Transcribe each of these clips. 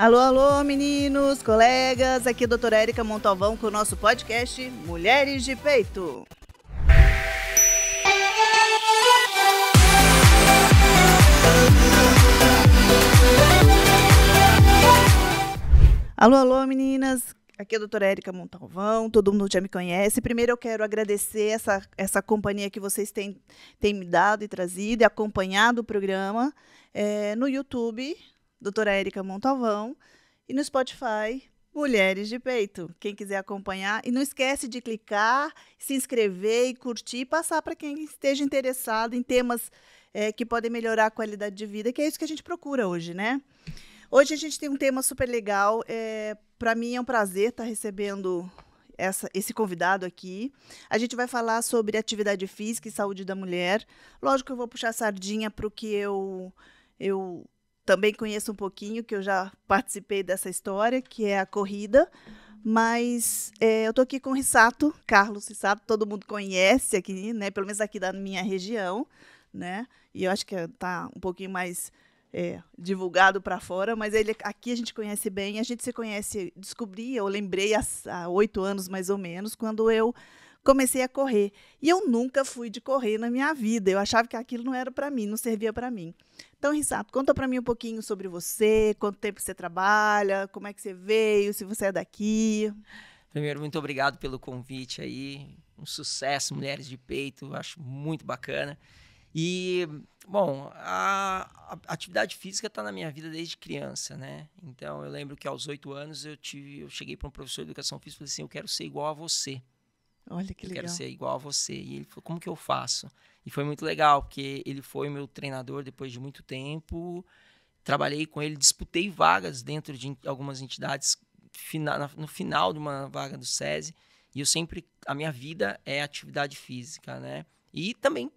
Alô, alô, meninos, colegas. Aqui é a doutora Érica Montalvão com o nosso podcast Mulheres de Peito. Alô, alô, meninas. Aqui é a doutora Érica Montalvão, todo mundo já me conhece. Primeiro eu quero agradecer essa, essa companhia que vocês têm, têm me dado e trazido e acompanhado o programa é, no YouTube, doutora Érica Montalvão, e no Spotify, Mulheres de Peito. Quem quiser acompanhar, e não esquece de clicar, se inscrever e curtir, e passar para quem esteja interessado em temas é, que podem melhorar a qualidade de vida, que é isso que a gente procura hoje, né? Hoje a gente tem um tema super legal. É, para mim é um prazer estar tá recebendo essa, esse convidado aqui. A gente vai falar sobre atividade física e saúde da mulher. Lógico que eu vou puxar sardinha para o que eu, eu também conheço um pouquinho, que eu já participei dessa história, que é a corrida. Mas é, eu estou aqui com o Rissato, Carlos Rissato, todo mundo conhece aqui, né? Pelo menos aqui da minha região, né? E eu acho que está um pouquinho mais é, divulgado para fora, mas ele aqui a gente conhece bem. A gente se conhece, descobri, eu lembrei há oito anos mais ou menos, quando eu comecei a correr. E eu nunca fui de correr na minha vida. Eu achava que aquilo não era para mim, não servia para mim. Então, Rissato, conta para mim um pouquinho sobre você, quanto tempo você trabalha, como é que você veio, se você é daqui. Primeiro, muito obrigado pelo convite aí. Um sucesso, Mulheres de Peito, acho muito bacana. E, bom, a, a atividade física está na minha vida desde criança, né? Então, eu lembro que aos oito anos eu, tive, eu cheguei para um professor de educação física e falei assim: eu quero ser igual a você. Olha que legal. Eu quero ser igual a você. E ele falou, como que eu faço? E foi muito legal, porque ele foi meu treinador depois de muito tempo. Trabalhei com ele, disputei vagas dentro de algumas entidades no final de uma vaga do SESI. E eu sempre, a minha vida é atividade física, né? E também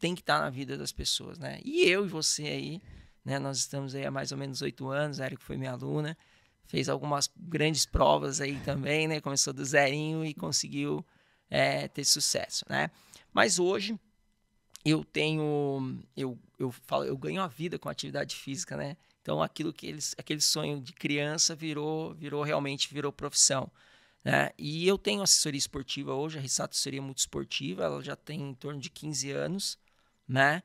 tem que estar na vida das pessoas, né? E eu e você aí, né? Nós estamos aí há mais ou menos oito anos, a Erika foi minha aluna, fez algumas grandes provas aí também, né? Começou do zerinho e conseguiu é, ter sucesso, né? Mas hoje eu tenho, eu, eu falo, eu ganho a vida com atividade física, né? Então aquilo que eles, aquele sonho de criança virou, virou realmente virou profissão. Né? E eu tenho assessoria esportiva hoje, a Rissato Assessoria esportiva, ela já tem em torno de 15 anos, né?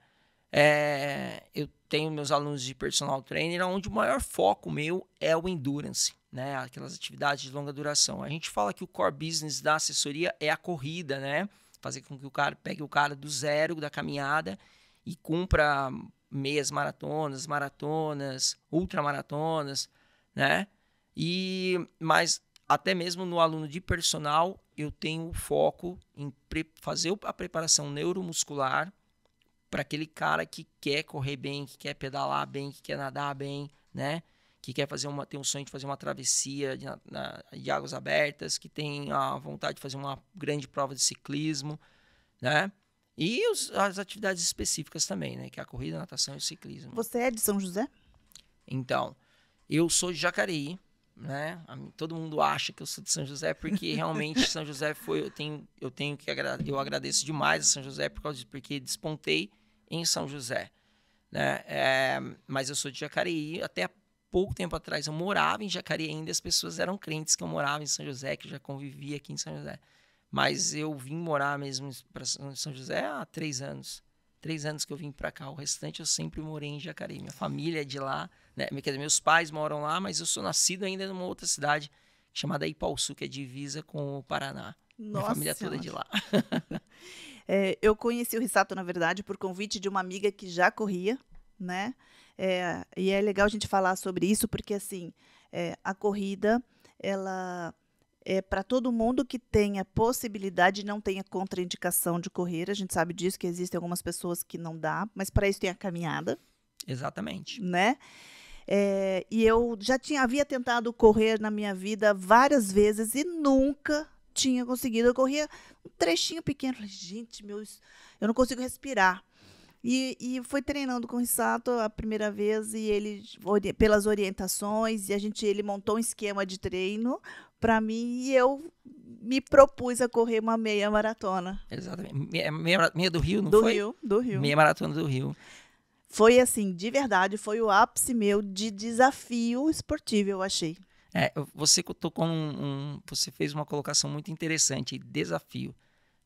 É, eu tenho meus alunos de personal trainer, onde o maior foco meu é o endurance, né? Aquelas atividades de longa duração. A gente fala que o core business da assessoria é a corrida, né? Fazer com que o cara pegue o cara do zero da caminhada e cumpra meias maratonas, maratonas, ultramaratonas, né? E mas até mesmo no aluno de personal, eu tenho foco em fazer a preparação neuromuscular para aquele cara que quer correr bem, que quer pedalar bem, que quer nadar bem, né? Que quer fazer uma, tem um sonho de fazer uma travessia de, na, de águas abertas, que tem a vontade de fazer uma grande prova de ciclismo, né? E os, as atividades específicas também, né? Que é a corrida, a natação e o ciclismo. Você é de São José? Então, eu sou de Jacareí, né? Todo mundo acha que eu sou de São José porque realmente São José foi eu tenho eu tenho que agra eu agradeço demais a São José por causa porque despontei em São José, né? É, mas eu sou de Jacareí até pouco tempo atrás eu morava em Jacareí ainda as pessoas eram crentes que eu morava em São José que eu já convivia aqui em São José, mas eu vim morar mesmo para São José há três anos, três anos que eu vim para cá. O restante eu sempre morei em Jacareí, minha família é de lá né? meus pais moram lá, mas eu sou nascido ainda numa outra cidade chamada Ipaussu, que é divisa com o Paraná. Nossa. Minha família toda é de lá. é, eu conheci o Risato na verdade, por convite de uma amiga que já corria, né? É, e é legal a gente falar sobre isso, porque, assim, é, a corrida, ela é para todo mundo que tenha possibilidade, e não tenha contraindicação de correr. A gente sabe disso, que existem algumas pessoas que não dá, mas para isso tem a caminhada. Exatamente. Né? É, e eu já tinha, havia tentado correr na minha vida várias vezes e nunca tinha conseguido. Eu corria um trechinho pequeno. Falei, gente, meu eu não consigo respirar. E, e, foi treinando com o Sato a primeira vez e ele pelas orientações e a gente ele montou um esquema de treino para mim e eu me propus a correr uma meia maratona. Exatamente. Meia, meia, meia do Rio, não do foi? Do Rio, do Rio. Meia maratona do Rio foi assim, de verdade, foi o ápice meu de desafio esportivo, eu achei. É, você tocou um, um, você fez uma colocação muito interessante, desafio,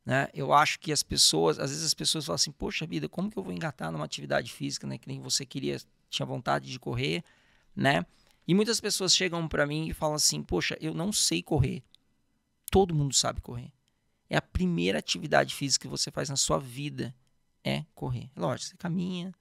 né? Eu acho que as pessoas, às vezes as pessoas falam assim, poxa vida, como que eu vou engatar numa atividade física, né? Que nem você queria, tinha vontade de correr, né? E muitas pessoas chegam para mim e falam assim, poxa, eu não sei correr. Todo mundo sabe correr. É a primeira atividade física que você faz na sua vida é correr. Lógico, você caminha,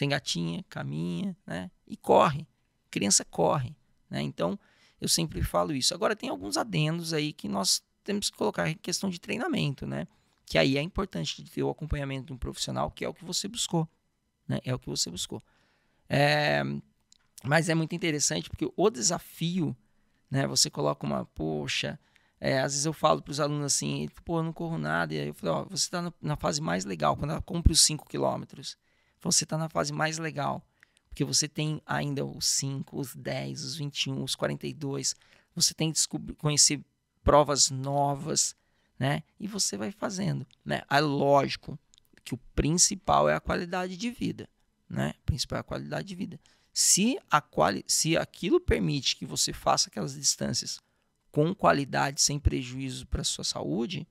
sem gatinha, caminha, né? E corre. Criança corre, né? Então, eu sempre falo isso. Agora, tem alguns adendos aí que nós temos que colocar em questão de treinamento, né? Que aí é importante ter o acompanhamento de um profissional, que é o que você buscou, né? É o que você buscou. É... Mas é muito interessante porque o desafio, né? Você coloca uma, poxa, é, às vezes eu falo para os alunos assim, pô, eu não corro nada. E aí eu falo, ó, você está na fase mais legal, quando ela cumpre os 5 quilômetros. Então, você está na fase mais legal. Porque você tem ainda os 5, os 10, os 21, os 42. Você tem que descobrir, conhecer provas novas, né? E você vai fazendo, né? É lógico que o principal é a qualidade de vida, né? O principal é a qualidade de vida. Se, a quali se aquilo permite que você faça aquelas distâncias com qualidade, sem prejuízo para sua saúde,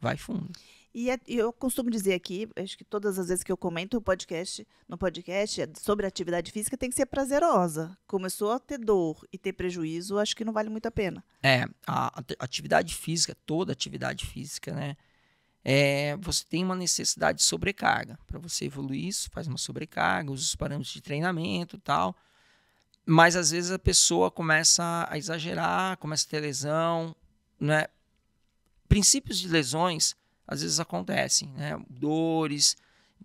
vai fundo. E, é, eu costumo dizer aqui, acho que todas as vezes que eu comento o podcast, no podcast é sobre atividade física, tem que ser prazerosa. Começou a ter dor e ter prejuízo, acho que não vale muito a pena. É, a atividade física, toda atividade física, né? É, você tem uma necessidade de sobrecarga. Para você evoluir isso, faz uma sobrecarga, usa os parâmetros de treinamento e tal. Mas às vezes a pessoa começa a exagerar, começa a ter lesão. Né? Princípios de lesões às vezes acontecem, né? Dores.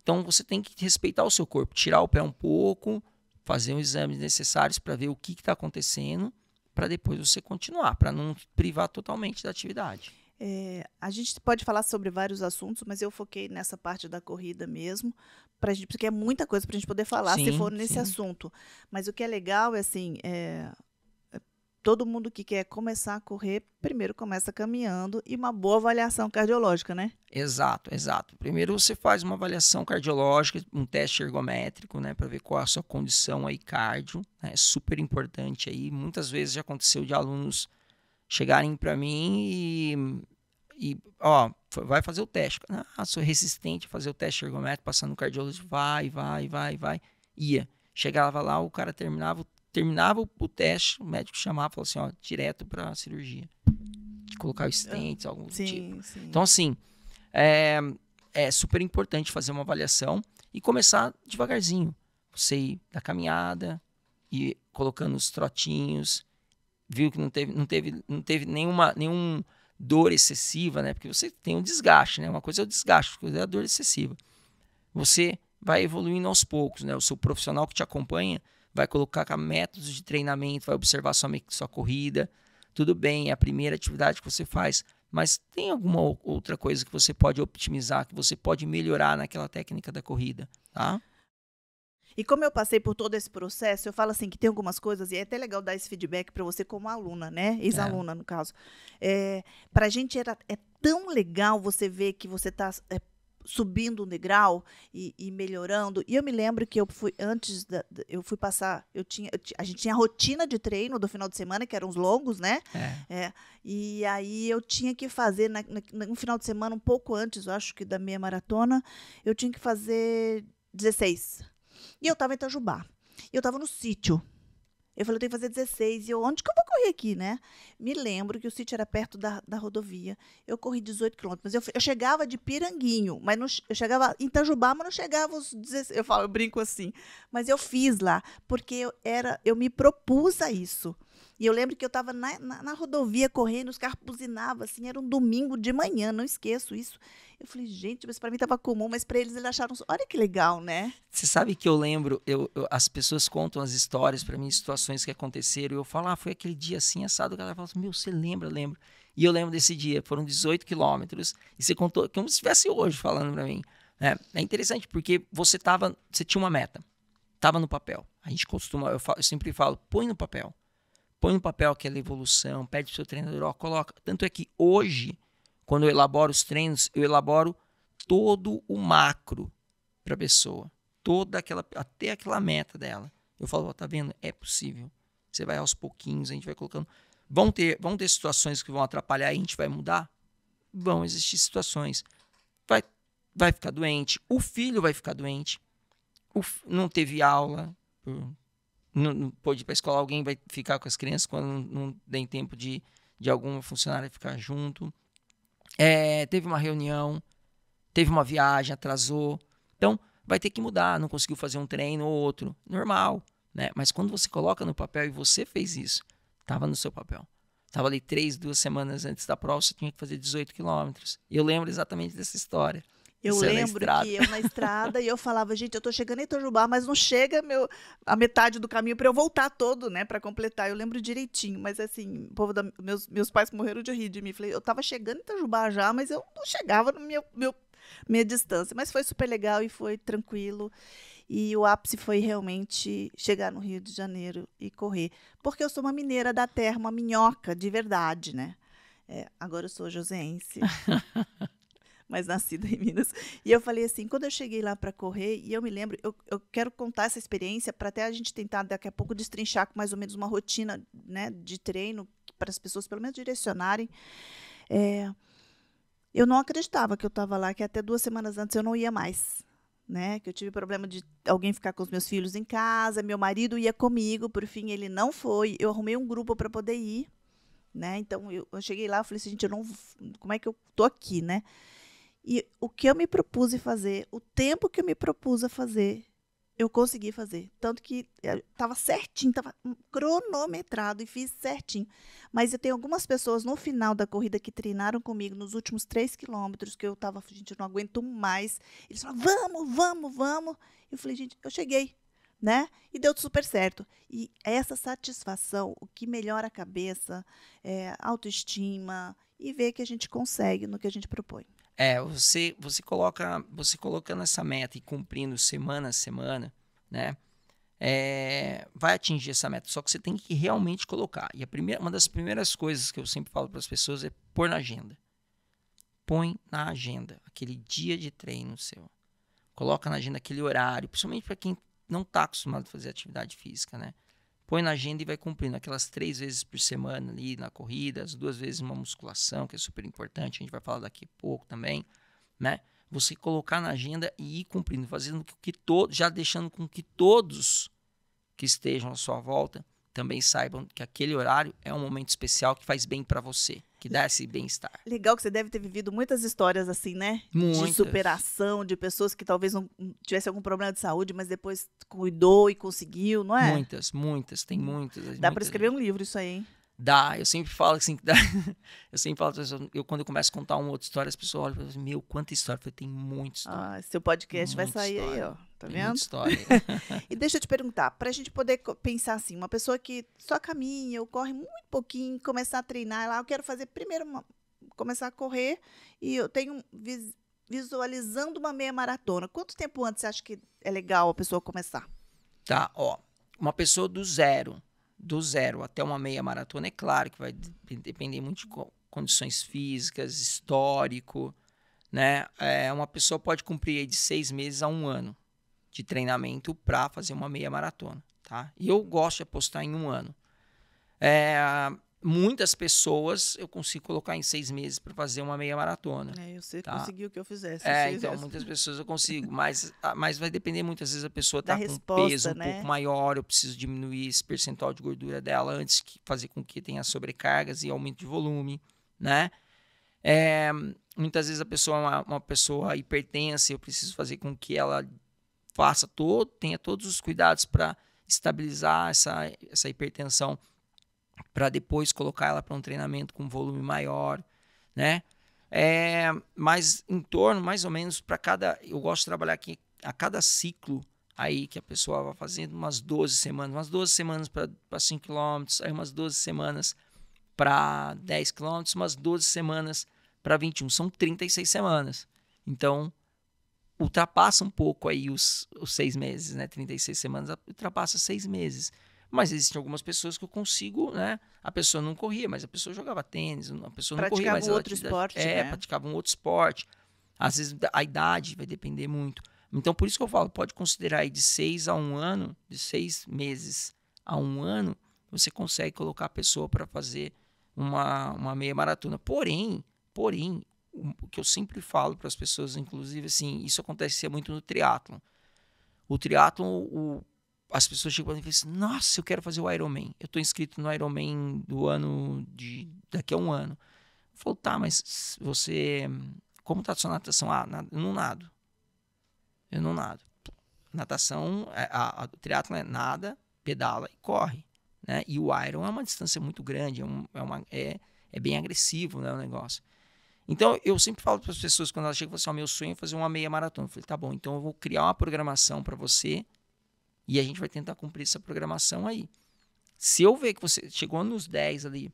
Então você tem que respeitar o seu corpo, tirar o pé um pouco, fazer os exames necessários para ver o que está acontecendo, para depois você continuar, para não privar totalmente da atividade. É, a gente pode falar sobre vários assuntos, mas eu foquei nessa parte da corrida mesmo, pra gente, porque é muita coisa para a gente poder falar sim, se for nesse sim. assunto. Mas o que é legal é assim, é, todo mundo que quer começar a correr, primeiro começa caminhando e uma boa avaliação cardiológica, né? Exato, exato. Primeiro você faz uma avaliação cardiológica, um teste ergométrico, né, para ver qual é a sua condição aí cardio, né? É super importante aí. Muitas vezes já aconteceu de alunos chegarem para mim e e ó, vai fazer o teste. Ah, sou resistente a fazer o teste ergométrico, passando no cardiologista, vai, vai, vai, vai. Ia. Chegava lá, o cara terminava o terminava o teste, o médico chamava e falava assim, ó, direto para cirurgia. De colocar os stent ah, algum sim, tipo. Sim. Então, assim, é, é, super importante fazer uma avaliação e começar devagarzinho. Você ir da caminhada, ir colocando os trotinhos, viu que não teve, não teve, não teve nenhuma, nenhum dor excessiva, né? Porque você tem um desgaste, né? Uma coisa é o desgaste, outra coisa é a dor excessiva. Você vai evoluindo aos poucos, né? O seu profissional que te acompanha, vai colocar métodos de treinamento, vai observar sua, sua corrida. Tudo bem, é a primeira atividade que você faz, mas tem alguma outra coisa que você pode optimizar, que você pode melhorar naquela técnica da corrida, tá? E como eu passei por todo esse processo, eu falo assim que tem algumas coisas, e é até legal dar esse feedback para você como aluna, né? Ex-aluna, é. no caso. É, para a gente era, é tão legal você ver que você está é, subindo um degrau e, e, melhorando. E eu me lembro que eu fui antes da, eu fui passar, eu tinha, a gente tinha a rotina de treino do final de semana que eram os longos, né? É. é e aí eu tinha que fazer na, na, no final de semana um pouco antes, eu acho que da meia maratona, eu tinha que fazer 16. E eu estava em Itajubá. Eu estava no sítio. Eu falei, eu tenho que fazer 16. E eu, onde que eu vou correr aqui, né? Me lembro que o sítio era perto da, da rodovia. Eu corri 18 quilômetros. Eu, eu chegava de Piranguinho, mas não, eu chegava em Itajubá, mas não chegava os 16. Eu falo, eu brinco assim. Mas eu fiz lá, porque eu, era, eu me propus a isso. E eu lembro que eu estava na, na, na, rodovia correndo, os carros buzinavam, assim, era um domingo de manhã, não esqueço isso. Eu falei, gente, mas para mim estava comum, mas para eles eles acharam, olha que legal, né? Você sabe que eu lembro, eu, eu as pessoas contam as histórias para mim, situações que aconteceram, e eu falo, ah, foi aquele dia assim, assado, o cara fala assim, meu, você lembra, lembro. E eu lembro desse dia, foram 18 quilômetros, e você contou como se estivesse hoje falando para mim. É, é interessante porque você tava, você tinha uma meta, tava no papel. A gente costuma, eu, falo, eu sempre falo, põe no papel põe no papel aquela evolução, pede para o seu treinador, ó, coloca. Tanto é que hoje, quando eu elaboro os treinos, eu elaboro todo o macro para a pessoa, toda aquela até aquela meta dela. Eu falo, ó, tá vendo? É possível. Você vai aos pouquinhos, a gente vai colocando. Vão ter, vão ter situações que vão atrapalhar e a gente vai mudar? Vão existir situações. Vai, vai ficar doente, o filho vai ficar doente. O, não teve aula não, pode ir para a escola, alguém vai ficar com as crianças quando não, não tem tempo de, de alguma funcionária ficar junto. É, teve uma reunião, teve uma viagem, atrasou. Então, vai ter que mudar, não conseguiu fazer um treino ou outro. Normal, né? Mas quando você coloca no papel e você fez isso, estava no seu papel. Estava ali três, duas semanas antes da prova, você tinha que fazer 18 quilômetros. E eu lembro exatamente dessa história. Eu é lembro é que eu na estrada e eu falava, gente, eu tô chegando em Itajubá, mas não chega meu a metade do caminho para eu voltar todo, né, para completar. Eu lembro direitinho, mas assim, povo da, meus, meus pais morreram de rir de mim. Falei, eu tava chegando em Itajubá já, mas eu não chegava no meu, meu minha distância, mas foi super legal e foi tranquilo. E o ápice foi realmente chegar no Rio de Janeiro e correr, porque eu sou uma mineira da terra, uma minhoca de verdade, né? É, agora eu sou joseense. mas nascida em Minas. E eu falei assim, quando eu cheguei lá para correr, e eu me lembro, eu, eu quero contar essa experiência para até a gente tentar daqui a pouco destrinchar com mais ou menos uma rotina né, de treino para as pessoas pelo menos direcionarem. É, eu não acreditava que eu estava lá, que até duas semanas antes eu não ia mais. Né, que eu tive problema de alguém ficar com os meus filhos em casa, meu marido ia comigo, por fim ele não foi. Eu arrumei um grupo para poder ir, né? Então eu, eu, cheguei lá, eu falei assim, gente, eu não, como é que eu tô aqui, né? E o que eu me propus a fazer, o tempo que eu me propus a fazer, eu consegui fazer. Tanto que estava eh, certinho, estava cronometrado e fiz certinho. Mas eu tenho algumas pessoas no final da corrida que treinaram comigo nos últimos três quilômetros, que eu estava, gente, eu não aguento mais. Eles falaram, vamos, vamos, vamos. Eu falei, gente, eu cheguei, né? E deu super certo. E essa satisfação, o que melhora a cabeça, é, autoestima, e ver que a gente consegue no que a gente propõe. É, você, você coloca, você colocando essa meta e cumprindo semana a semana, né? É, vai atingir essa meta. Só que você tem que realmente colocar. E a primeira, uma das primeiras coisas que eu sempre falo para as pessoas é pôr na agenda. Põe na agenda aquele dia de treino seu. Coloca na agenda aquele horário, principalmente para quem não está acostumado a fazer atividade física, né? põe na agenda e vai cumprindo. Aquelas três vezes por semana ali na corrida, as duas vezes uma musculação, que é super importante, a gente vai falar daqui a pouco também, né? Você colocar na agenda e ir cumprindo, fazendo com que todos, já deixando com que todos que estejam à sua volta também saibam que aquele horário é um momento especial que faz bem para você que dá esse bem-estar. Legal que você deve ter vivido muitas histórias assim, né? Muitas. De superação, de pessoas que talvez não hum, tivesse algum problema de saúde, mas depois cuidou e conseguiu, não é? Muitas, muitas, tem muitas. Dá para escrever um livro isso aí, hein? Dá, eu sempre falo assim, dá. eu sempre falo, eu, quando eu começo a contar uma outra história, as pessoas olham e falam, assim, meu, quanta história, eu falei, tem muita história. Ah, seu podcast vai sair história. aí, ó tá vendo? Muita história. e deixa eu te perguntar, para a gente poder pensar assim, uma pessoa que só caminha ou corre muito pouquinho, começar a treinar lá, eu quero fazer primeiro uma, começar a correr e eu tenho vis, visualizando uma meia maratona. Quanto tempo antes você acha que é legal a pessoa começar? Tá, ó, uma pessoa do zero, do zero até uma meia maratona, é claro que vai depender muito de co condições físicas, histórico, né? É, uma pessoa pode cumprir de seis meses a um ano de treinamento para fazer uma meia maratona, tá? E eu gosto de apostar em um ano. É, muitas pessoas eu consigo colocar em seis meses para fazer uma meia maratona. É, você tá? conseguiu que eu fizesse. É, então vezes. muitas pessoas eu consigo, mas, ah, mas vai depender muitas vezes a pessoa tá da com resposta, peso um né? pouco maior, eu preciso diminuir esse percentual de gordura dela antes que fazer com que tenha sobrecargas e aumento de volume, né? É, muitas vezes a pessoa é uma, uma pessoa hipertensa, eu preciso fazer com que ela faça todo, tenha todos os cuidados para estabilizar essa, essa hipertensão para depois colocar ela para um treinamento com volume maior, né? É, mas em torno, mais ou menos, para cada. Eu gosto de trabalhar aqui a cada ciclo aí que a pessoa vai fazendo, umas 12 semanas, umas 12 semanas para 5 km, aí umas 12 semanas para 10 km, umas 12 semanas para 21. São 36 semanas. Então, ultrapassa um pouco aí os, os seis meses, né? 36 semanas ultrapassa seis meses. Mas existem algumas pessoas que eu consigo, né? A pessoa não corria, mas a pessoa jogava tênis, a pessoa praticava não corria, mas outro esporte, é, né? praticava um outro esporte. Às vezes a idade vai depender muito. Então por isso que eu falo, pode considerar aí de seis a um ano, de seis meses a um ano, você consegue colocar a pessoa para fazer uma, uma meia maratona. Porém, porém, o que eu sempre falo para as pessoas, inclusive, assim, isso acontecia muito no triatlon. O triatlon, o, as pessoas chegam para mim e falam assim, nossa, eu quero fazer o Ironman. Eu estou inscrito no Ironman do ano de... daqui a um ano. Eu falo, tá, mas você... Como tá a sua natação? Ah, nada, eu não nado. Eu não nado. Natação, é, a, a, o triatlon é nada, pedala e corre. Né? E o Iron é uma distância muito grande, é, um, é, uma, é, é bem agressivo né, o negócio. Então, eu sempre falo para as pessoas quando elas chegam e falam assim: oh, meu sonho é fazer uma meia maratona. Eu falei: tá bom, então eu vou criar uma programação para você e a gente vai tentar cumprir essa programação aí. Se eu ver que você chegou nos 10 ali,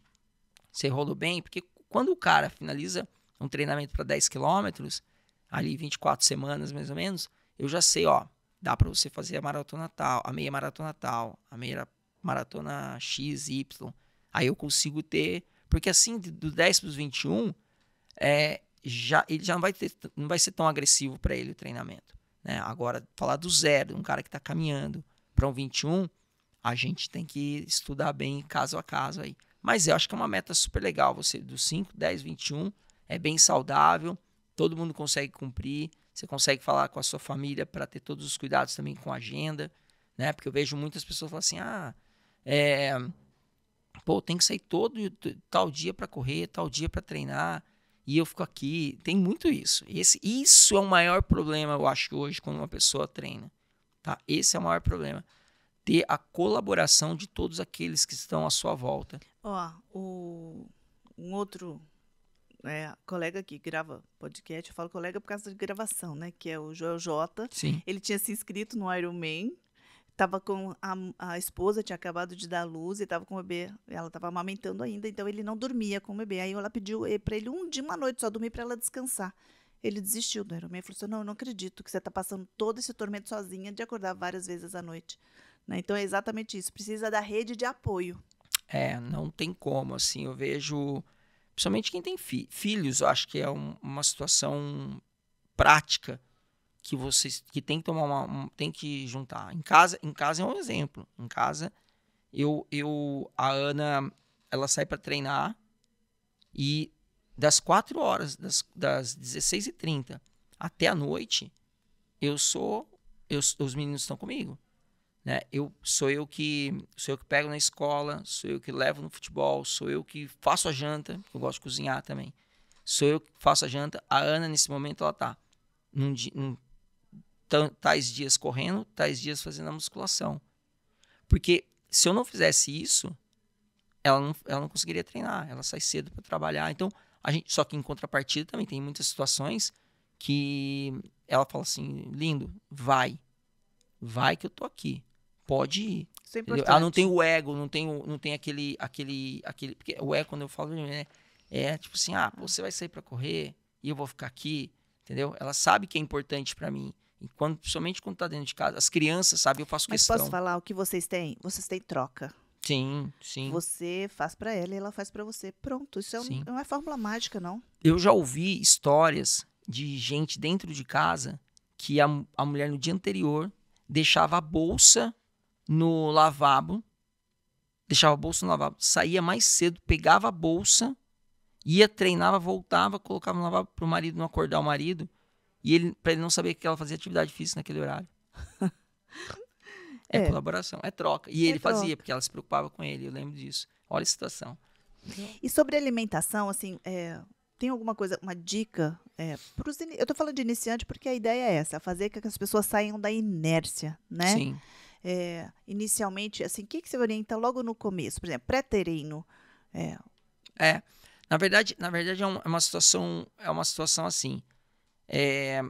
você rolou bem, porque quando o cara finaliza um treinamento para 10 quilômetros, ali 24 semanas mais ou menos, eu já sei, ó, dá para você fazer a maratona tal, a meia maratona tal, a meia maratona X, Y. Aí eu consigo ter, porque assim, do 10 para os 21, é, já, ele já não vai, ter, não vai ser tão agressivo para ele o treinamento. Né? Agora, falar do zero, um cara que está caminhando para um 21, a gente tem que estudar bem caso a caso aí. Mas eu acho que é uma meta super legal, você do 5, 10, 21, é bem saudável, todo mundo consegue cumprir, você consegue falar com a sua família para ter todos os cuidados também com a agenda, né? Porque eu vejo muitas pessoas falando assim, ah, é, pô, tem que sair todo tal dia para correr, tal dia para treinar, e eu fico aqui. Tem muito isso. Esse, isso é o maior problema, eu acho, hoje, quando uma pessoa treina. Tá? Esse é o maior problema. Ter a colaboração de todos aqueles que estão à sua volta. Ó, o, um outro é, colega que grava podcast, eu falo colega por causa de gravação, né? Que é o Joel Jota. Sim. Ele tinha se inscrito no Iron Man Tava com a, a esposa, tinha acabado de dar luz e tava com o bebê, ela tava amamentando ainda, então ele não dormia com o bebê. Aí ela pediu eh, para ele um dia, uma noite só dormir para ela descansar. Ele desistiu do Ironman e falou assim: Não, eu não acredito que você está passando todo esse tormento sozinha de acordar várias vezes à noite. Né? Então é exatamente isso. Precisa da rede de apoio. É, não tem como. Assim, eu vejo, principalmente quem tem fi filhos, eu acho que é um, uma situação prática que vocês que tem que tomar uma, um, tem que juntar. Em casa, em casa é um exemplo. Em casa eu eu a Ana ela sai para treinar e das 4 horas das, das 16h30 até a noite eu sou eu, os meninos estão comigo. Né? Eu sou eu que sou eu que pego na escola, sou eu que levo no futebol, sou eu que faço a janta, eu gosto de cozinhar também. Sou eu que faço a janta. A Ana nesse momento ela tá num, num então, tais dias correndo, tais dias fazendo a musculação. Porque se eu não fizesse isso, ela não, ela não conseguiria treinar, ela sai cedo para trabalhar. Então, a gente, só que em contrapartida também tem muitas situações que ela fala assim: lindo, vai. Vai que eu tô aqui. Pode ir. É ela não tem o ego, não tem, o, não tem aquele, aquele, aquele. Porque o ego, quando eu falo, né, É tipo assim: ah, você vai sair para correr e eu vou ficar aqui, entendeu? Ela sabe que é importante para mim. Enquanto, principalmente quando está dentro de casa, as crianças, sabe, eu faço Mas questão. Mas posso falar o que vocês têm? Vocês têm troca. Sim, sim. Você faz para ela e ela faz para você. Pronto, isso é um, não é fórmula mágica, não. Eu já ouvi histórias de gente dentro de casa que a, a mulher no dia anterior deixava a bolsa no lavabo, deixava a bolsa no lavabo, saía mais cedo, pegava a bolsa, ia, treinava, voltava, colocava no lavabo para o marido não acordar o marido e ele, para ele não saber que ela fazia atividade física naquele horário. é, é, colaboração, é troca. E é ele troca. fazia, porque ela se preocupava com ele, eu lembro disso. Olha a situação. E sobre alimentação, assim, é, tem alguma coisa, uma dica? É, pros, eu estou falando de iniciante porque a ideia é essa, fazer com que as pessoas saiam da inércia, né? Sim. É, inicialmente, assim, o que, que você orienta logo no começo? Por exemplo, pré-treino. É. é. Na verdade, na verdade é, um, é, uma situação, é uma situação assim é,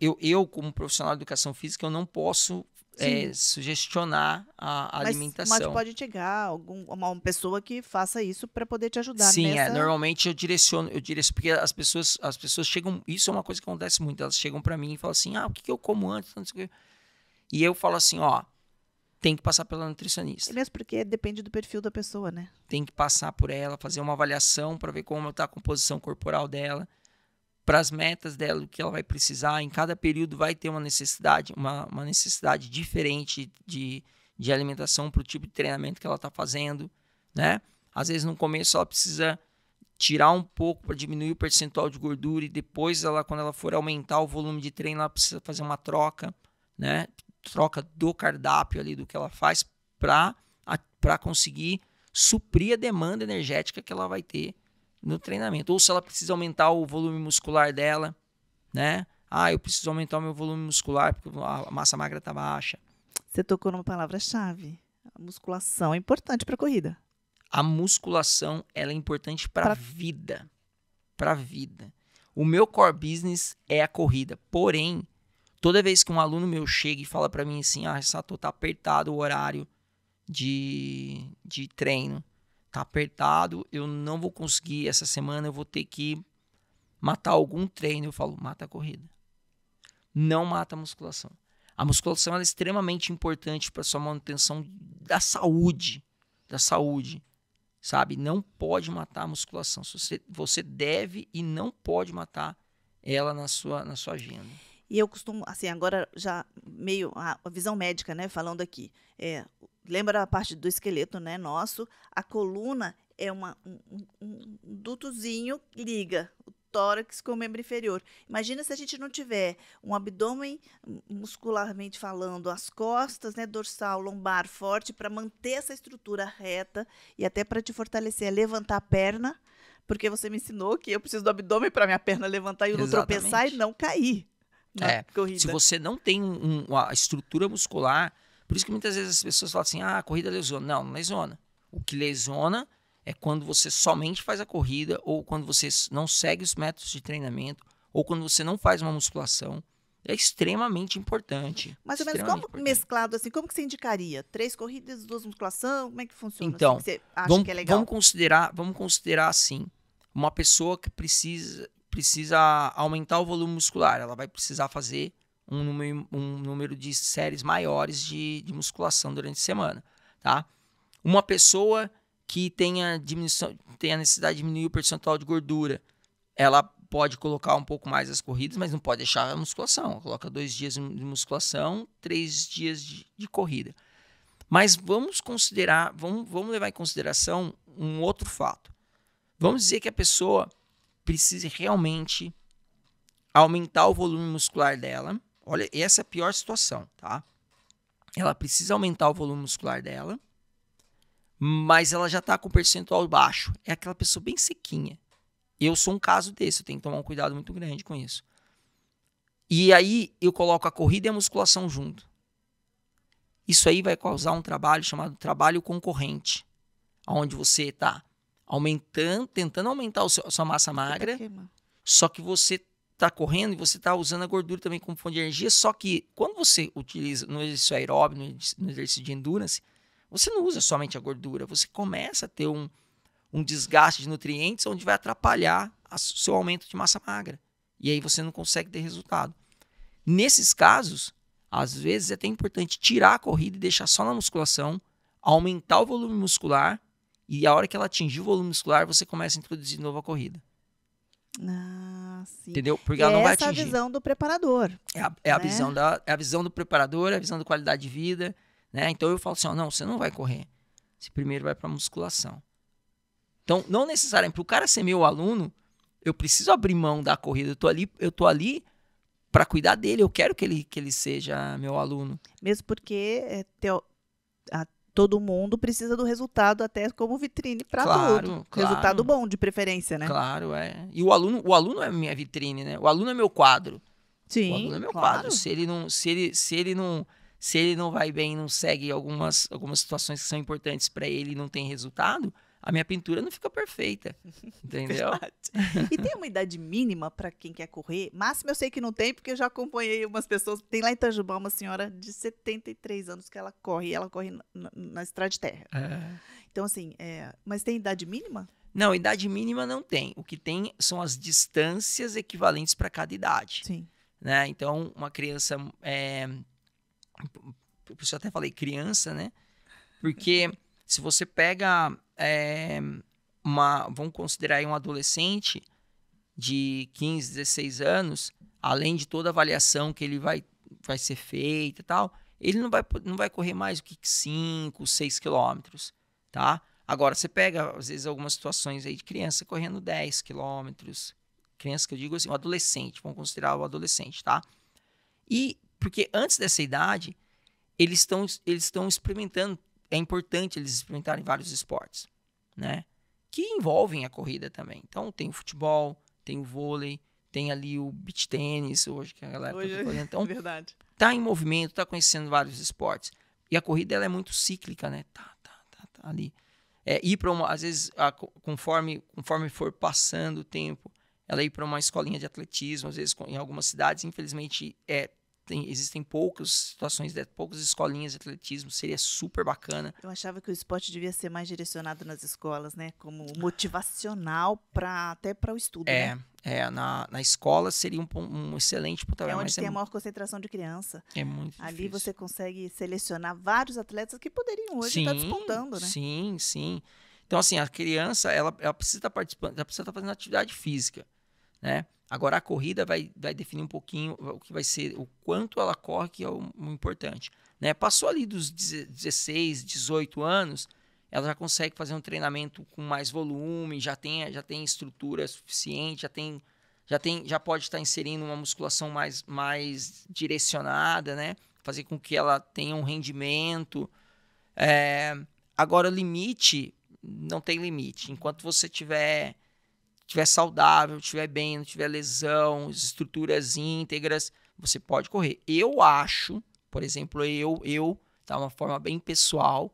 eu, eu, como profissional de educação física, eu não posso é, sugestionar a mas, alimentação. Mas pode chegar algum, uma pessoa que faça isso para poder te ajudar. Sim, é. nessa... é, normalmente eu direciono, eu direciono, porque as pessoas, as pessoas chegam, isso é uma coisa que acontece muito, elas chegam para mim e falam assim, ah, o que, eu como antes? E eu falo assim, ó, tem que passar pela nutricionista. É mesmo porque depende do perfil da pessoa, né? Tem que passar por ela, fazer uma avaliação para ver como está a composição corporal dela para as metas dela, o que ela vai precisar. Em cada período vai ter uma necessidade, uma, uma necessidade diferente de, de alimentação para o tipo de treinamento que ela está fazendo, né? Às vezes no começo ela precisa tirar um pouco para diminuir o percentual de gordura e depois ela, quando ela for aumentar o volume de treino, ela precisa fazer uma troca, né? Troca do cardápio ali do que ela faz para para conseguir suprir a demanda energética que ela vai ter no treinamento. Ou se ela precisa aumentar o volume muscular dela, né? Ah, eu preciso aumentar o meu volume muscular porque a massa magra tá baixa. Você tocou numa palavra-chave. A musculação é importante para corrida. A musculação ela é importante para pra... vida, para vida. O meu core business é a corrida. Porém, toda vez que um aluno meu chega e fala para mim assim, ah, Sato, tá apertado o horário de, de treino tá apertado, eu não vou conseguir essa semana, eu vou ter que matar algum treino, eu falo, mata a corrida. Não mata a musculação. A musculação é extremamente importante para sua manutenção da saúde, da saúde, sabe? Não pode matar a musculação. Você, você deve e não pode matar ela na sua na sua agenda. E eu costumo, assim, agora já meio a, visão médica, né, falando aqui, é, lembra a parte do esqueleto né, nosso, a coluna é uma, um, um dutozinho que liga o tórax com o membro inferior. Imagina se a gente não tiver um abdômen muscularmente falando, as costas, né, dorsal, lombar forte para manter essa estrutura reta e até para te fortalecer, levantar a perna, porque você me ensinou que eu preciso do abdômen para minha perna levantar e não tropeçar e não cair. Né, é, se você não tem um, uma estrutura muscular por isso que muitas vezes as pessoas falam assim: ah, a corrida lesiona. Não, não lesiona. O que lesiona é quando você somente faz a corrida, ou quando você não segue os métodos de treinamento, ou quando você não faz uma musculação. É extremamente importante. Mais ou menos como importante. mesclado assim, como que você indicaria? Três corridas, duas musculação, como é que funciona? Então, assim, que vamos, que é vamos, considerar, vamos considerar assim, uma pessoa que precisa precisa aumentar o volume muscular, ela vai precisar fazer um número, um número de séries maiores de, de musculação durante a semana, tá? Uma pessoa que tenha, diminuição, tenha necessidade de diminuir o percentual de gordura, ela pode colocar um pouco mais as corridas, mas não pode deixar a musculação. Coloca dois dias de musculação, três dias de, de corrida. Mas vamos considerar, vamos, vamos levar em consideração um outro fato. Vamos dizer que a pessoa precise realmente aumentar o volume muscular dela Olha, essa é a pior situação, tá? Ela precisa aumentar o volume muscular dela, mas ela já está com um percentual baixo. É aquela pessoa bem sequinha. Eu sou um caso desse, eu tenho que tomar um cuidado muito grande com isso. E aí eu coloco a corrida e a musculação junto. Isso aí vai causar um trabalho chamado trabalho concorrente, onde você está aumentando, tentando aumentar a sua massa tá magra, só que você está correndo e você está usando a gordura também como fonte de energia, só que quando você utiliza no exercício aeróbico no exercício de endurance, você não usa somente a gordura, você começa a ter um, um desgaste de nutrientes onde vai atrapalhar o seu aumento de massa magra. E aí você não consegue ter resultado. Nesses casos, às vezes é até importante tirar a corrida e deixar só na musculação, aumentar o volume muscular e a hora que ela atingir o volume muscular, você começa a introduzir de novo a corrida. Ah classe. Entendeu? Porque e ela é não vai atingir. É a visão do preparador. É a, é a né? visão da, é a visão do preparador, é a visão da qualidade de vida. Né? Então eu falo assim: ó, não, você não vai correr. Você primeiro vai para musculação. Então, não necessariamente, para o cara ser meu aluno, eu preciso abrir mão da corrida. Eu tô ali, eu tô ali para cuidar dele. Eu quero que ele, que ele seja meu aluno. Mesmo porque é, teo, a todo mundo precisa do resultado até como vitrine para claro, tudo. Claro. Resultado bom, de preferência, né? Claro, é. E o aluno, o aluno é minha vitrine, né? O aluno é meu quadro. Sim. O aluno é meu claro. quadro. Se ele não, se ele, se ele não, se ele não vai bem, não segue algumas, algumas situações que são importantes para ele, e não tem resultado, a minha pintura não fica perfeita. Entendeu? e tem uma idade mínima para quem quer correr? Máximo eu sei que não tem, porque eu já acompanhei umas pessoas. Tem lá em Itajubá uma senhora de 73 anos que ela corre, e ela corre na, na estrada de terra. É. Então, assim, é... mas tem idade mínima? Não, idade mínima não tem. O que tem são as distâncias equivalentes para cada idade. Sim. Né? Então, uma criança. É... eu até falei criança, né? Porque se você pega é, uma, vamos considerar aí um adolescente de 15, 16 anos, além de toda a avaliação que ele vai, vai ser feita e tal, ele não vai, não vai correr mais do que 5, 6 quilômetros, tá? Agora, você pega, às vezes, algumas situações aí de criança correndo 10 quilômetros, criança que eu digo assim, um adolescente, vamos considerar o adolescente, tá? E, porque antes dessa idade, eles estão eles estão experimentando, é importante eles experimentarem vários esportes né? Que envolvem a corrida também. Então tem o futebol, tem o vôlei, tem ali o beach tênis, hoje que a galera está tá é Então, verdade. tá em movimento, tá conhecendo vários esportes. E a corrida ela é muito cíclica, né? Tá, tá, tá, tá ali. É, ir para uma, às vezes, a, conforme, conforme for passando o tempo, ela é ir para uma escolinha de atletismo, às vezes em algumas cidades, infelizmente, é tem, existem poucas situações, é, poucas escolinhas de atletismo, seria super bacana. Eu achava que o esporte devia ser mais direcionado nas escolas, né? Como motivacional para até para o estudo. É, né? é na, na escola seria um, um excelente papel. É onde é tem é a maior concentração de criança. É muito Ali difícil. você consegue selecionar vários atletas que poderiam hoje tá sim, estar disputando, né? Sim, sim. Então, assim, a criança, ela, ela precisa estar tá participando, ela precisa estar tá fazendo atividade física, né? Agora, a corrida vai, vai definir um pouquinho o que vai ser, o quanto ela corre, que é o, o importante. Né? Passou ali dos 16, 18 anos, ela já consegue fazer um treinamento com mais volume, já tem, já tem estrutura suficiente, já tem já tem já pode estar inserindo uma musculação mais mais direcionada, né? Fazer com que ela tenha um rendimento. É, agora limite não tem limite. Enquanto você tiver estiver saudável, estiver bem, não tiver lesão, estruturas íntegras, você pode correr. Eu acho, por exemplo, eu, eu, tá uma forma bem pessoal,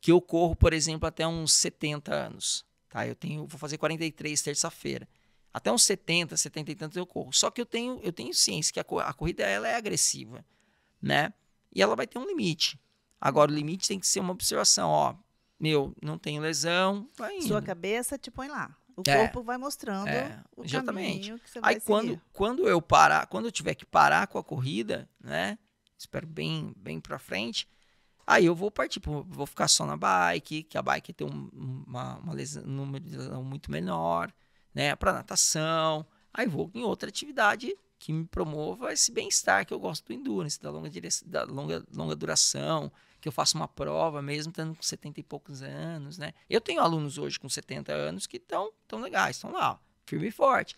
que eu corro, por exemplo, até uns 70 anos, tá? Eu tenho, vou fazer 43 terça-feira. Até uns 70, 70 e tantos eu corro. Só que eu tenho, eu tenho ciência que a, a corrida ela é agressiva, né? E ela vai ter um limite. Agora o limite tem que ser uma observação, ó, meu, não tenho lesão, vai indo. Sua cabeça te põe lá. O é. corpo vai mostrando é, o exatamente. caminho que você vai Aí quando, seguir. quando eu parar, quando eu tiver que parar com a corrida, né? Espero bem, bem para frente. Aí eu vou partir, tipo, vou ficar só na bike, que a bike tem uma, uma lesão, lesão muito menor, né? Para natação. Aí vou em outra atividade que me promova esse bem-estar que eu gosto do endurance, da longa, da longa, longa duração, que eu faça uma prova mesmo estando com 70 e poucos anos, né? Eu tenho alunos hoje com 70 anos que estão tão legais, estão lá, ó, firme e forte.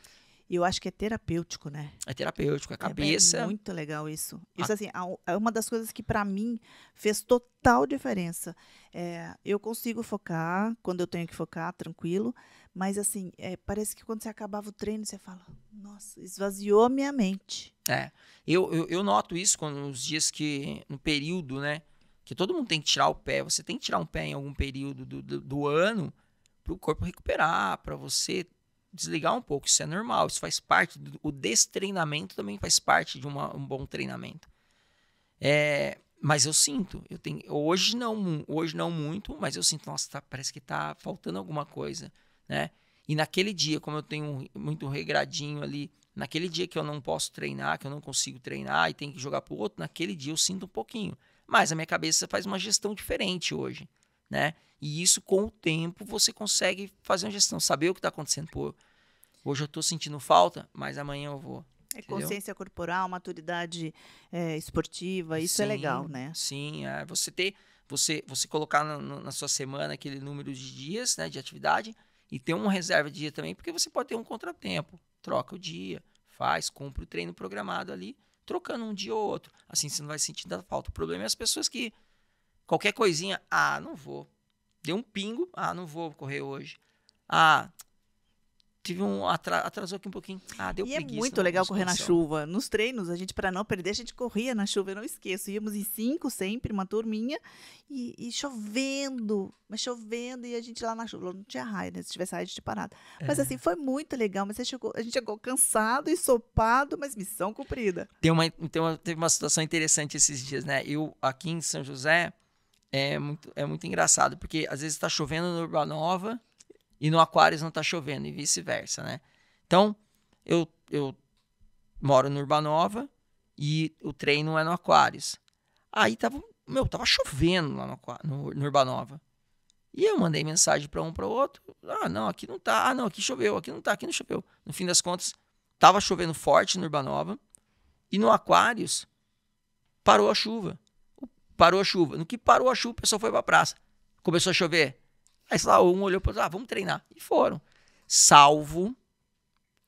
E eu acho que é terapêutico, né? É terapêutico, a cabeça. É, é, é muito legal isso. Ah. Isso, assim, a... assim, é uma das coisas que, para mim, fez total diferença. É, eu consigo focar quando eu tenho que focar, tranquilo. Mas, assim, é, parece que quando você acabava o treino, você fala: Nossa, esvaziou a minha mente. É. Eu, eu, eu noto isso quando, os dias que. No período, né? que todo mundo tem que tirar o pé. Você tem que tirar um pé em algum período do, do, do ano para o corpo recuperar, para você desligar um pouco. Isso é normal, isso faz parte. Do, o destreinamento também faz parte de uma, um bom treinamento. É, mas eu sinto, eu tenho, hoje não, hoje não muito, mas eu sinto, nossa, tá, parece que está faltando alguma coisa, né? E naquele dia, como eu tenho muito regradinho ali, naquele dia que eu não posso treinar, que eu não consigo treinar e tem que jogar para o outro, naquele dia eu sinto um pouquinho. Mas a minha cabeça faz uma gestão diferente hoje, né? E isso, com o tempo, você consegue fazer uma gestão, saber o que está acontecendo. Pô, hoje eu estou sentindo falta, mas amanhã eu vou. É consciência entendeu? corporal, maturidade é, esportiva, isso é sim, é legal, né? Sim, é, você ter, você, você colocar na, na sua semana aquele número de dias né, de atividade e ter uma reserva de dia também, porque você pode ter um contratempo. Troca o dia, faz, cumpre o treino programado ali trocando um dia ou outro. Assim você não vai sentir da falta. O problema é as pessoas que qualquer coisinha, ah, não vou. Deu um pingo, ah, não vou correr hoje. Ah, tive um atrasou aqui um pouquinho. Ah, deu e é preguiça. E é muito né? legal correr na chuva. Nos treinos, a gente para não perder, a gente corria na chuva, eu não esqueço. Íamos em cinco sempre, uma turminha, e, e chovendo, mas chovendo e a gente lá na chuva, não tinha raio, né? Se tivesse raio, a gente parado. É. Mas assim, foi muito legal, mas a gente chegou, a gente chegou cansado e sopado, mas missão cumprida. Tem uma, tem uma teve uma situação interessante esses dias, né? Eu aqui em São José é muito é muito engraçado, porque às vezes está chovendo no Urbanova, Nova, e no Aquarius não está chovendo e vice-versa, né? Então, eu, eu moro no Urbanova e o treino é no Aquarius. Aí tava, meu, tava chovendo lá no, no, no Urbanova. E eu mandei mensagem para um para outro. Ah, não, aqui não tá. Ah, não, aqui choveu, aqui não tá, aqui não choveu. No fim das contas, tava chovendo forte no Urbanova e no Aquarius parou a chuva. Parou a chuva. No que parou a chuva, o pessoal foi para a praça. Começou a chover. Aí, sei lá, um olhou para outro, ah, vamos treinar. E foram. Salvo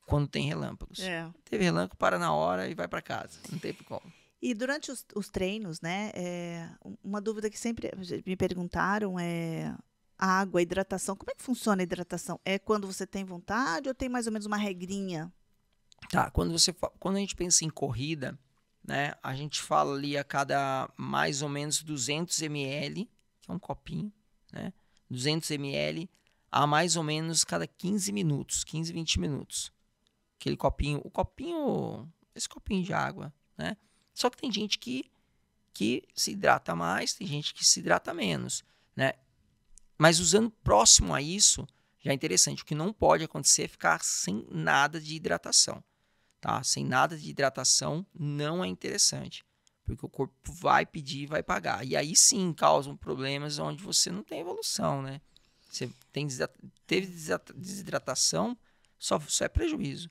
quando tem relâmpagos. É. Teve relâmpago, para na hora e vai para casa. Não tem como. E durante os, os treinos, né, é, uma dúvida que sempre me perguntaram é água, hidratação. Como é que funciona a hidratação? É quando você tem vontade ou tem mais ou menos uma regrinha? Tá, quando, você, quando a gente pensa em corrida, né, a gente fala ali a cada mais ou menos 200 ml, que é um copinho, né, 200 ml a mais ou menos cada 15 minutos, 15, 20 minutos. Aquele copinho, o copinho, esse copinho de água, né? Só que tem gente que, que se hidrata mais, tem gente que se hidrata menos, né? Mas usando próximo a isso, já é interessante. O que não pode acontecer é ficar sem nada de hidratação, tá? Sem nada de hidratação não é interessante porque o corpo vai pedir e vai pagar. E aí sim causam problemas onde você não tem evolução, né? Você tem teve desidratação, só, só é prejuízo.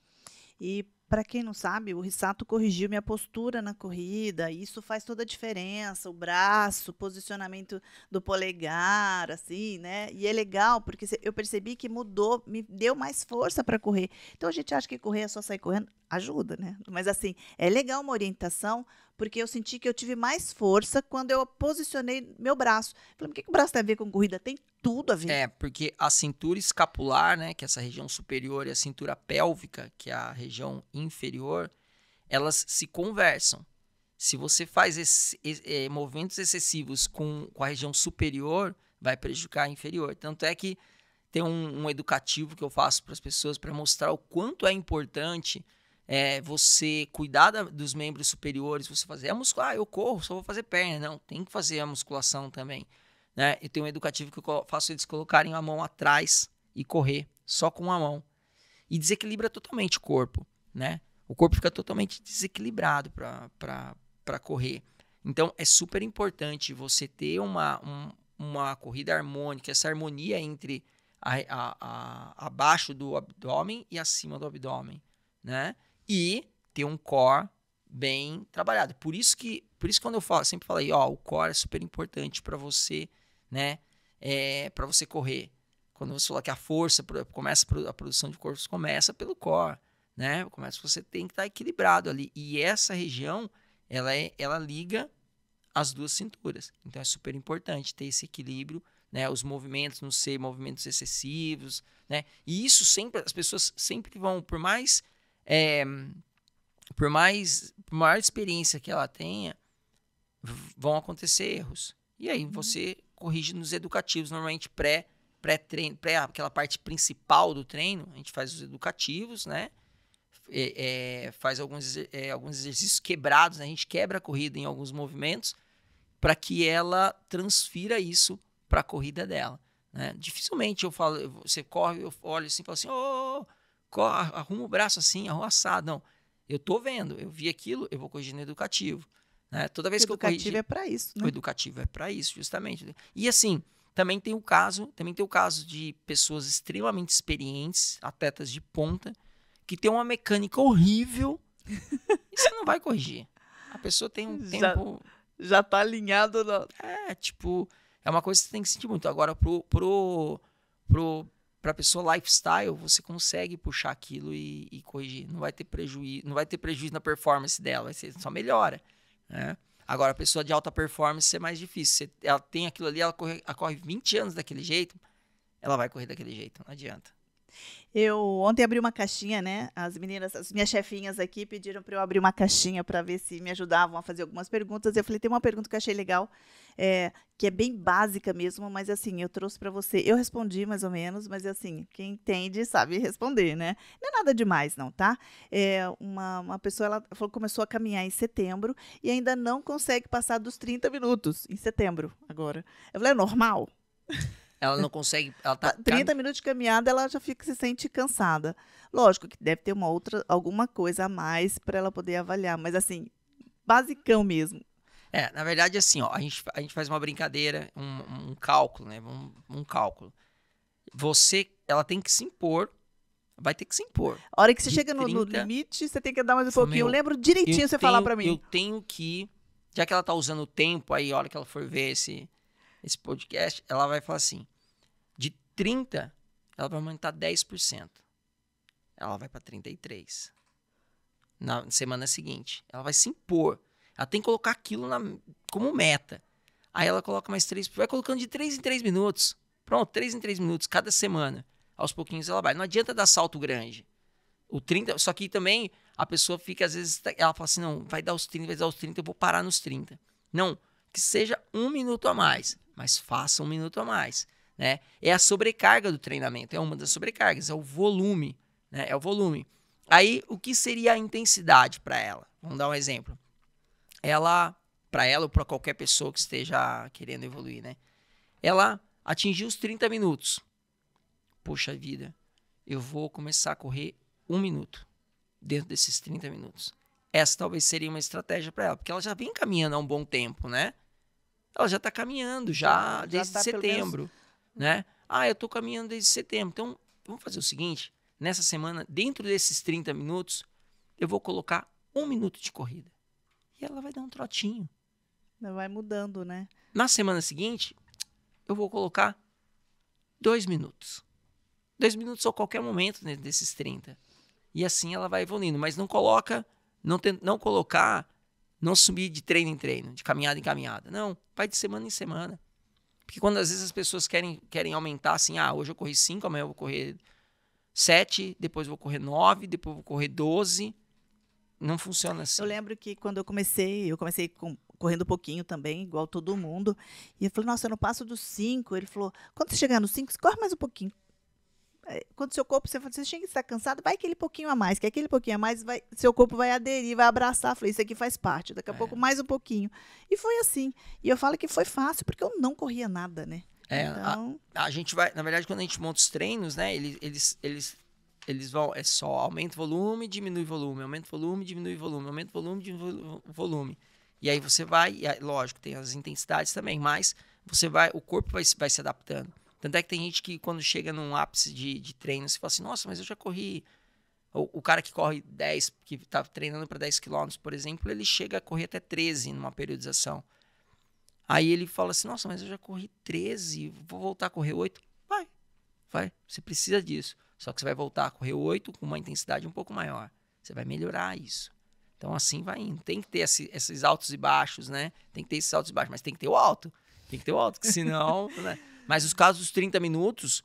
E para quem não sabe, o Rissato corrigiu minha postura na corrida, isso faz toda a diferença, o braço, o posicionamento do polegar, assim, né? E é legal porque eu percebi que mudou, me deu mais força para correr. Então a gente acha que correr é só sair correndo, ajuda, né? Mas assim, é legal uma orientação porque eu senti que eu tive mais força quando eu posicionei meu braço. Falei, o que, que o braço tem a ver com corrida? Tem tudo a ver. É, porque a cintura escapular, né, que é essa região superior, e a cintura pélvica, que é a região inferior, elas se conversam. Se você faz esse, é, movimentos excessivos com, com a região superior, vai prejudicar a inferior. Tanto é que tem um, um educativo que eu faço para as pessoas para mostrar o quanto é importante é, você cuidar da, dos membros superiores, você fazer a é musculação, ah, eu corro, só vou fazer perna. Não, tem que fazer a musculação também. Né? Eu tenho um educativo que eu faço eles colocarem a mão atrás e correr só com a mão. E desequilibra totalmente o corpo, né? O corpo fica totalmente desequilibrado para correr. Então, é super importante você ter uma, um, uma corrida harmônica, essa harmonia entre a, a, a, abaixo do abdômen e acima do abdômen, né? e ter um core bem trabalhado. Por isso que, por isso que quando eu falo, sempre falei, ó, o core é super importante para você, né? É, para você correr. Quando você fala que a força começa a produção de corpos começa pelo core, né? Começa você tem que estar tá equilibrado ali. E essa região, ela é, ela liga as duas cinturas. Então é super importante ter esse equilíbrio, né? Os movimentos não ser movimentos excessivos, né? E isso sempre as pessoas sempre vão, por mais é, por mais por maior experiência que ela tenha, vão acontecer erros. E aí uhum. você corrige nos educativos, normalmente pré pré treino, pré aquela parte principal do treino, a gente faz os educativos, né? É, é, faz alguns, é, alguns exercícios quebrados, né? a gente quebra a corrida em alguns movimentos para que ela transfira isso para a corrida dela. Né? Dificilmente eu falo, você corre, eu olho assim e falo assim, oh, arruma o braço assim, arruma assado. Não, eu tô vendo, eu vi aquilo, eu vou corrigir no educativo. Né? Toda vez o que eu O educativo é para isso, né? O educativo é para isso, justamente. E assim, também tem o caso, também tem o caso de pessoas extremamente experientes, atletas de ponta, que tem uma mecânica horrível e você não vai corrigir. A pessoa tem um já, tempo... Já tá alinhado. No... É, tipo... É uma coisa que você tem que sentir muito. Agora, pro, pro, pro para pessoa lifestyle, você consegue puxar aquilo e, e corrigir. Não vai ter prejuízo, não vai ter prejuízo na performance dela, ser só melhora, né? Agora, a pessoa de alta performance é mais difícil. Você, ela tem aquilo ali, ela corre, ela corre 20 anos daquele jeito, ela vai correr daquele jeito, não adianta. Eu ontem abri uma caixinha, né? As meninas, as minhas chefinhas aqui pediram para eu abrir uma caixinha para ver se me ajudavam a fazer algumas perguntas. Eu falei, tem uma pergunta que eu achei legal, é, que é bem básica mesmo, mas assim, eu trouxe para você. Eu respondi mais ou menos, mas assim, quem entende sabe responder, né? Não é nada demais, não, tá? É, uma, uma pessoa, ela falou que começou a caminhar em setembro e ainda não consegue passar dos 30 minutos em setembro agora. Eu falei, é normal? Ela não consegue. Ela tá 30 ah, cam... minutos de caminhada, ela já fica, se sente cansada. Lógico que deve ter uma outra, alguma coisa a mais para ela poder avaliar, mas assim, basicão mesmo. É, na verdade, assim, ó, a gente, a gente faz uma brincadeira, um, um cálculo, né? Um, um, cálculo. Você, ela tem que se impor, vai ter que se impor. A hora que você de chega no, 30, no, limite, você tem que dar mais um pouquinho. Meu, eu lembro direitinho eu você tenho, falar para mim. Eu tenho que, já que ela tá usando o tempo, aí a hora que ela for ver esse, esse podcast, ela vai falar assim, 30, ela vai aumentar 10%. Ela vai para 33. Na semana seguinte, ela vai se impor. Ela tem que colocar aquilo na, como meta. Aí ela coloca mais 3, vai colocando de 3 em 3 minutos. Pronto, 3 em 3 minutos cada semana. Aos pouquinhos ela vai. Não adianta dar salto grande. O 30, só que também a pessoa fica às vezes, ela fala assim, não, vai dar os 30, vai dar os 30, eu vou parar nos 30. Não, que seja um minuto a mais, mas faça um minuto a mais. Né? É a sobrecarga do treinamento, é uma das sobrecargas, é o volume, né? É o volume. Aí, o que seria a intensidade para ela? Vamos dar um exemplo. Ela, para ela ou para qualquer pessoa que esteja querendo evoluir, né? Ela atingiu os 30 minutos. Poxa vida, eu vou começar a correr um minuto dentro desses 30 minutos. Essa talvez seria uma estratégia para ela, porque ela já vem caminhando há um bom tempo, né? Ela já está caminhando já, já desde tá setembro né? Ah, eu tô caminhando desde setembro. Então, vamos fazer o seguinte: nessa semana, dentro desses 30 minutos, eu vou colocar um minuto de corrida. E ela vai dar um trotinho. Vai mudando, né? Na semana seguinte, eu vou colocar dois minutos. Dois minutos ou qualquer momento dentro desses 30. E assim ela vai evoluindo. Mas não coloca, não, tem, não colocar, não subir de treino em treino, de caminhada em caminhada. Não, vai de semana em semana. Porque quando às vezes as pessoas querem, querem aumentar, assim, ah, hoje eu corri 5, amanhã eu vou correr 7, depois eu vou correr 9, depois eu vou correr 12. Não funciona assim. Eu lembro que quando eu comecei, eu comecei com, correndo um pouquinho também, igual todo mundo. E eu falei, nossa, eu não passo dos 5. Ele falou, quando você chegar nos 5, corre mais um pouquinho. É, quando seu corpo, você, assim, você chega tá estar cansado, vai aquele pouquinho a mais, que aquele pouquinho a mais, vai, seu corpo vai aderir, vai abraçar, falei, isso aqui faz parte, daqui a é. pouco mais um pouquinho. E foi assim. E eu falo que foi fácil, porque eu não corria nada, né? É, então... a, a gente vai, na verdade, quando a gente monta os treinos, né, eles, eles, eles, eles vão, é só aumenta o volume, diminui o volume, aumenta o volume, diminui o volume, aumenta o volume, diminui o volume. E aí você vai, e aí, lógico, tem as intensidades também, mas você vai, o corpo vai, vai se adaptando. Tanto é que tem gente que quando chega num ápice de, de treino, você fala assim, nossa, mas eu já corri... O, o cara que corre 10, que tá treinando para 10 quilômetros, por exemplo, ele chega a correr até 13 numa periodização. Aí ele fala assim, nossa, mas eu já corri 13, vou voltar a correr 8. Vai, vai, você precisa disso. Só que você vai voltar a correr 8 com uma intensidade um pouco maior. Você vai melhorar isso. Então assim vai indo. Tem que ter esse, esses altos e baixos, né? Tem que ter esses altos e baixos, mas tem que ter o alto. Tem que ter o alto, que senão, né? Mas os casos dos 30 minutos,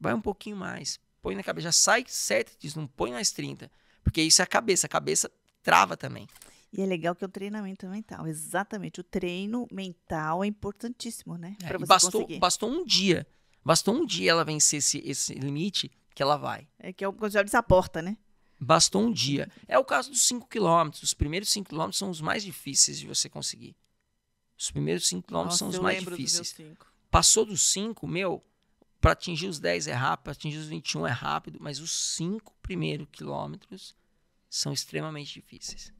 vai um pouquinho mais. Põe na cabeça, já sai sete disso, não põe mais 30. Porque isso é a cabeça, a cabeça trava também. E é legal que é o treinamento mental, exatamente. O treino mental é importantíssimo, né? É, bastou, conseguir. bastou um dia. Bastou um dia ela vencer esse, esse limite que ela vai. É que é o que conselho de porta, né? Bastou um dia. É o caso dos 5 quilômetros. Os primeiros 5 quilômetros são os mais difíceis de você conseguir. Os primeiros 5 quilômetros são os mais difíceis. Dos meus cinco. Passou dos 5, meu, para atingir os 10 é rápido, para atingir os 21 é rápido, mas os 5 primeiros quilômetros são extremamente difíceis.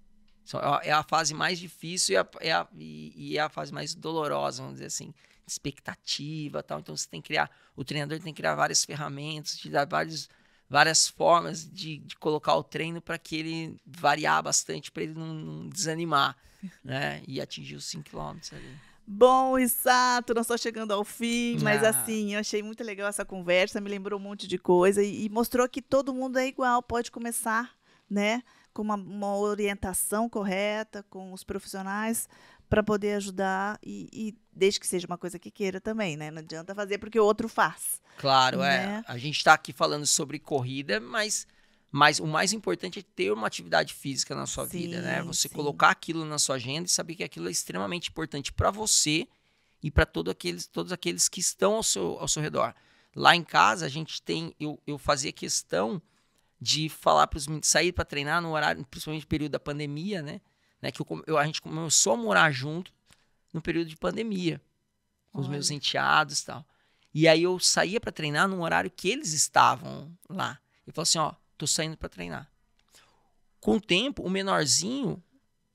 São, é, é a fase mais difícil e, a, é a, e, e é a fase mais dolorosa, vamos dizer assim, de expectativa tal. Então você tem que criar, o treinador tem que criar várias ferramentas, te dar vários, várias formas de, de colocar o treino para que ele variar bastante, para ele não, não desanimar né? e atingir os 5 quilômetros ali. Bom, exato, nós estamos chegando ao fim, mas ah. assim, eu achei muito legal essa conversa, me lembrou um monte de coisa e, e mostrou que todo mundo é igual, pode começar, né, com uma, uma orientação correta, com os profissionais para poder ajudar e, e, desde que seja uma coisa que queira também, né? Não adianta fazer porque o outro faz. Claro, é. né? é. A gente está aqui falando sobre corrida, mas mas o mais importante é ter uma atividade física na sua sim, vida, né? Você sim. colocar aquilo na sua agenda e saber que aquilo é extremamente importante para você e para todo aqueles, todos aqueles que estão ao seu, ao seu redor. Lá em casa, a gente tem. Eu, eu fazia questão de falar para os meninos sair para treinar no horário, principalmente no período da pandemia, né? né? Que eu, eu, a gente começou a morar junto no período de pandemia, com Olha. os meus enteados e tal. E aí eu saía para treinar no horário que eles estavam lá. Eu falava assim: ó, Tô saindo para treinar. Com o tempo, o menorzinho,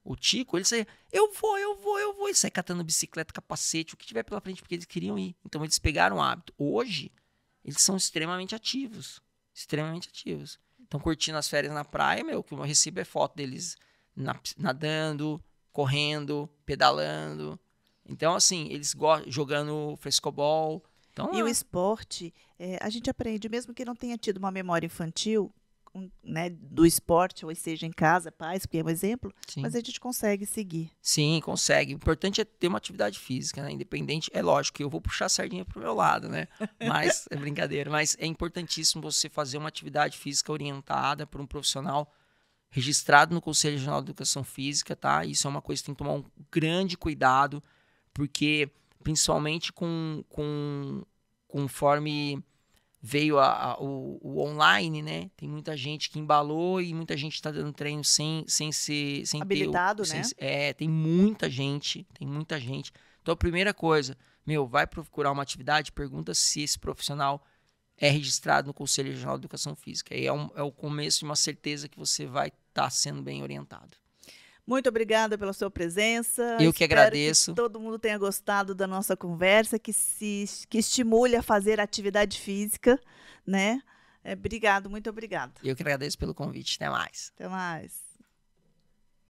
o Tico, ele saía, eu vou, eu vou, eu vou. E sai catando bicicleta, capacete, o que tiver pela frente, porque eles queriam ir. Então eles pegaram o hábito. Hoje, eles são extremamente ativos. Extremamente ativos. Estão curtindo as férias na praia, meu, que eu recebo é foto deles nadando, correndo, pedalando. Então, assim, eles jogando frescobol. Então, e é. o esporte, é, a gente aprende, mesmo que não tenha tido uma memória infantil, né, do esporte, ou seja, em casa, pais, que é um exemplo, Sim. mas a gente consegue seguir. Sim, consegue. O importante é ter uma atividade física, né? Independente, é lógico que eu vou puxar a sardinha pro meu lado, né? Mas é brincadeira, mas é importantíssimo você fazer uma atividade física orientada por um profissional registrado no Conselho Regional de Educação Física, tá? Isso é uma coisa que tem que tomar um grande cuidado, porque principalmente com, com conforme veio a, a, o, o, online, né? Tem muita gente que embalou e muita gente está dando treino sem, sem ser. Sem Habilitado, ter, né? Sem, é, tem muita gente, tem muita gente. Então, a primeira coisa, meu, vai procurar uma atividade, pergunta se esse profissional é registrado no Conselho Regional de Educação Física. Aí é, um, é o começo de uma certeza que você vai estar tá sendo bem orientado. Muito obrigada pela sua presença. Eu que Espero agradeço. Que todo mundo tenha gostado da nossa conversa, que se que estimule a fazer atividade física, né? É, obrigado, muito obrigada. Eu que agradeço pelo convite. Até mais. Até mais.